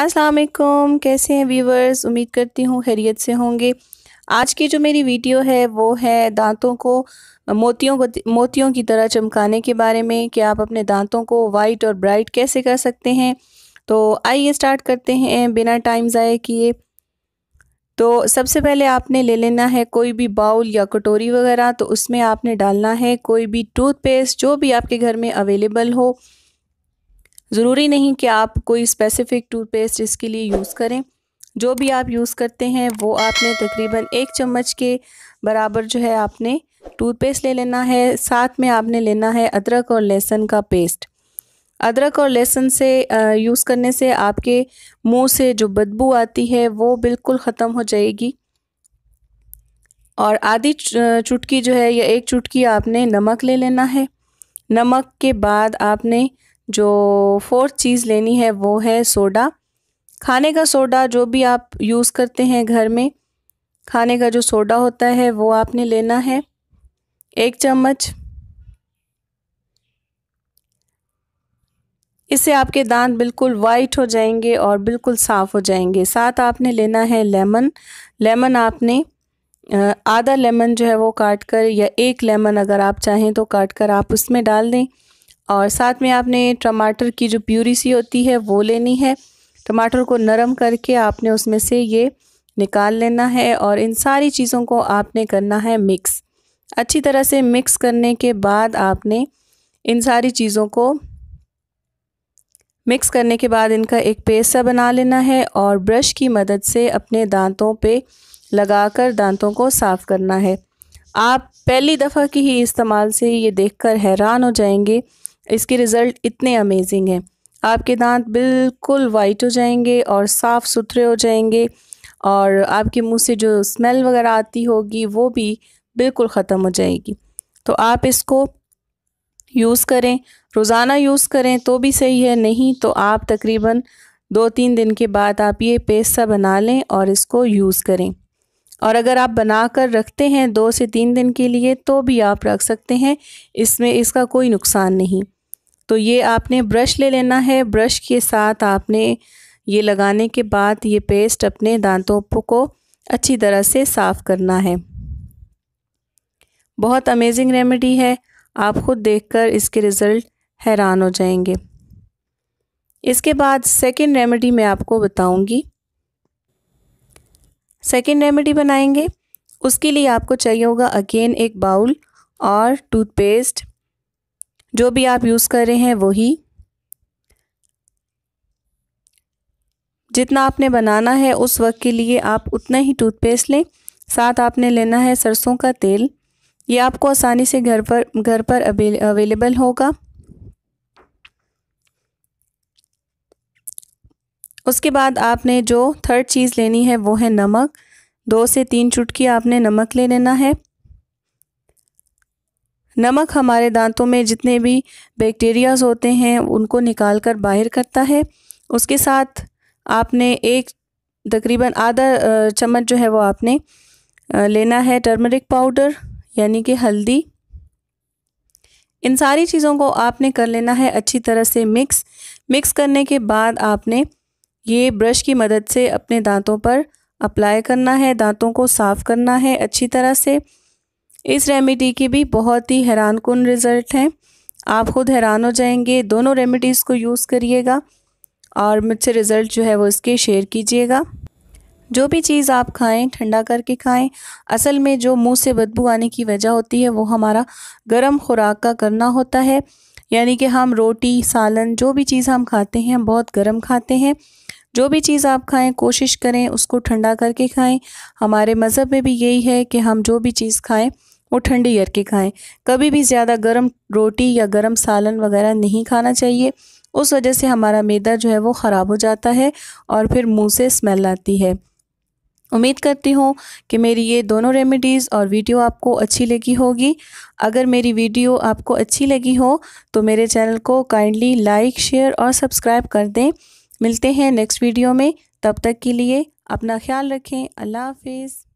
अस्सलाम वालेकुम कैसे हैं व्यूवर्स उम्मीद करती हूँ खैरियत से होंगे आज की जो मेरी वीडियो है वो है दांतों को मोतियों को मोतियों की तरह चमकाने के बारे में कि आप अपने दांतों को वाइट और ब्राइट कैसे कर सकते हैं तो आइए स्टार्ट करते हैं बिना टाइम ज़ाये किए तो सबसे पहले आपने ले लेना है कोई भी बाउल या कटोरी वगैरह तो उसमें आपने डालना है कोई भी टूथपेस्ट जो भी आपके घर में अवेलेबल हो ज़रूरी नहीं कि आप कोई स्पेसिफ़िक टूथपेस्ट इसके लिए यूज़ करें जो भी आप यूज़ करते हैं वो आपने तकरीबन एक चम्मच के बराबर जो है आपने टूथपेस्ट ले लेना है साथ में आपने लेना है अदरक और लहसुन का पेस्ट अदरक और लहसुन से यूज़ करने से आपके मुंह से जो बदबू आती है वो बिल्कुल ख़त्म हो जाएगी और आधी चुटकी जो है या एक चुटकी आपने नमक ले लेना है नमक के बाद आपने जो फोर्थ चीज़ लेनी है वो है सोडा खाने का सोडा जो भी आप यूज़ करते हैं घर में खाने का जो सोडा होता है वो आपने लेना है एक चम्मच इससे आपके दांत बिल्कुल वाइट हो जाएंगे और बिल्कुल साफ़ हो जाएंगे साथ आपने लेना है लेमन लेमन आपने आधा लेमन जो है वो काट कर या एक लेमन अगर आप चाहें तो काट कर आप उसमें डाल दें और साथ में आपने टमाटर की जो प्यूरी सी होती है वो लेनी है टमाटर को नरम करके आपने उसमें से ये निकाल लेना है और इन सारी चीज़ों को आपने करना है मिक्स अच्छी तरह से मिक्स करने के बाद आपने इन सारी चीज़ों को मिक्स करने के बाद इनका एक पेस्ट सा बना लेना है और ब्रश की मदद से अपने दांतों पे लगाकर दांतों को साफ़ करना है आप पहली दफ़ा की ही इस्तेमाल से ये देखकर हैरान हो जाएंगे इसके रिज़ल्ट इतने अमेजिंग हैं आपके दांत बिल्कुल वाइट हो जाएंगे और साफ़ सुथरे हो जाएंगे और आपके मुंह से जो स्मेल वगैरह आती होगी वो भी बिल्कुल ख़त्म हो जाएगी तो आप इसको यूज़ करें रोज़ाना यूज़ करें तो भी सही है नहीं तो आप तकरीबन दो तीन दिन के बाद आप ये पेस्ट बना लें और इसको यूज़ करें और अगर आप बना कर रखते हैं दो से तीन दिन के लिए तो भी आप रख सकते हैं इसमें इसका कोई नुकसान नहीं तो ये आपने ब्रश ले लेना है ब्रश के साथ आपने ये लगाने के बाद ये पेस्ट अपने दांतों को अच्छी तरह से साफ़ करना है बहुत अमेजिंग रेमेडी है आप ख़ुद देखकर इसके रिज़ल्ट हैरान हो जाएंगे इसके बाद सेकेंड रेमेडी मैं आपको बताऊंगी सेकेंड रेमेडी बनाएंगे उसके लिए आपको चाहिए होगा अगेन एक बाउल और टूथपेस्ट जो भी आप यूज़ कर रहे हैं वही जितना आपने बनाना है उस वक्त के लिए आप उतना ही टूथपेस्ट लें साथ आपने लेना है सरसों का तेल ये आपको आसानी से घर पर घर पर अवेलेबल होगा उसके बाद आपने जो थर्ड चीज़ लेनी है वो है नमक दो से तीन चुटकी आपने नमक ले लेना है नमक हमारे दांतों में जितने भी बैक्टीरियाज होते हैं उनको निकाल कर बाहर करता है उसके साथ आपने एक तकरीबन आधा चम्मच जो है वो आपने लेना है टर्मरिक पाउडर यानी कि हल्दी इन सारी चीज़ों को आपने कर लेना है अच्छी तरह से मिक्स मिक्स करने के बाद आपने ये ब्रश की मदद से अपने दांतों पर अप्लाई करना है दांतों को साफ़ करना है अच्छी तरह से इस रेमेडी की भी बहुत ही हैरान कन रिज़ल्ट हैं आप खुद हैरान हो जाएंगे दोनों रेमेडीज़ को यूज़ करिएगा और मुझसे रिज़ल्ट जो है वो इसके शेयर कीजिएगा जो भी चीज़ आप खाएं ठंडा करके खाएं असल में जो मुंह से बदबू आने की वजह होती है वो हमारा गर्म खुराक का करना होता है यानी कि हम रोटी सालन जो भी चीज़ हम खाते हैं हम बहुत गर्म खाते हैं जो भी चीज़ आप खाएं कोशिश करें उसको ठंडा करके खाएं हमारे मज़हब में भी यही है कि हम जो भी चीज़ खाएं वो ठंडी करके खाएं कभी भी ज़्यादा गर्म रोटी या गर्म सालन वगैरह नहीं खाना चाहिए उस वजह से हमारा मैदा जो है वो ख़राब हो जाता है और फिर मुँह से स्मेल आती है उम्मीद करती हूँ कि मेरी ये दोनों रेमेडीज़ और वीडियो आपको अच्छी लगी होगी अगर मेरी वीडियो आपको अच्छी लगी हो तो मेरे चैनल को काइंडली लाइक शेयर और सब्सक्राइब कर दें मिलते हैं नेक्स्ट वीडियो में तब तक के लिए अपना ख्याल रखें अल्लाह हाफिज़